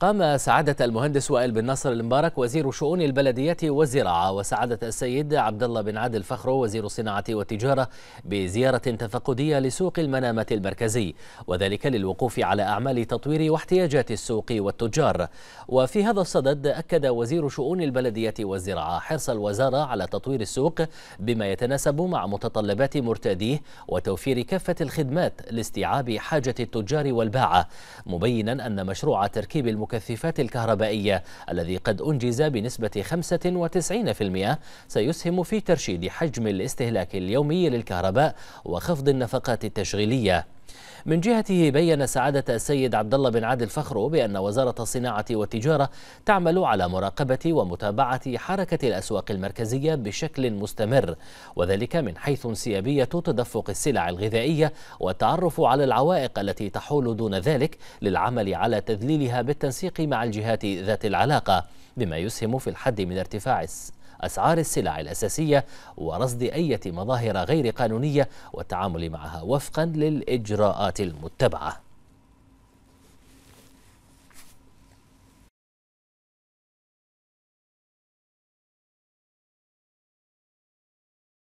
قام سعادة المهندس وائل بن نصر المبارك وزير شؤون البلدية والزراعة وسعادة السيد عبد الله بن عادل فخرو وزير الصناعة والتجارة بزيارة تفقدية لسوق المنامة المركزي وذلك للوقوف على أعمال تطوير واحتياجات السوق والتجار وفي هذا الصدد أكد وزير شؤون البلدية والزراعة حرص الوزارة على تطوير السوق بما يتناسب مع متطلبات مرتاديه وتوفير كافة الخدمات لاستيعاب حاجة التجار والباعة مبينا أن مشروع تركيب المكان المكثفات الكهربائية الذي قد أنجز بنسبة 95% سيسهم في ترشيد حجم الاستهلاك اليومي للكهرباء وخفض النفقات التشغيلية من جهته بين سعادة السيد عبد الله بن عادل فخرو بأن وزارة الصناعة والتجارة تعمل على مراقبة ومتابعة حركة الأسواق المركزية بشكل مستمر وذلك من حيث انسيابية تدفق السلع الغذائية والتعرف على العوائق التي تحول دون ذلك للعمل على تذليلها بالتنسيق مع الجهات ذات العلاقة بما يسهم في الحد من ارتفاع أسعار السلع الأساسية ورصد أي مظاهر غير قانونية والتعامل معها وفقا للإجراءات المتبعة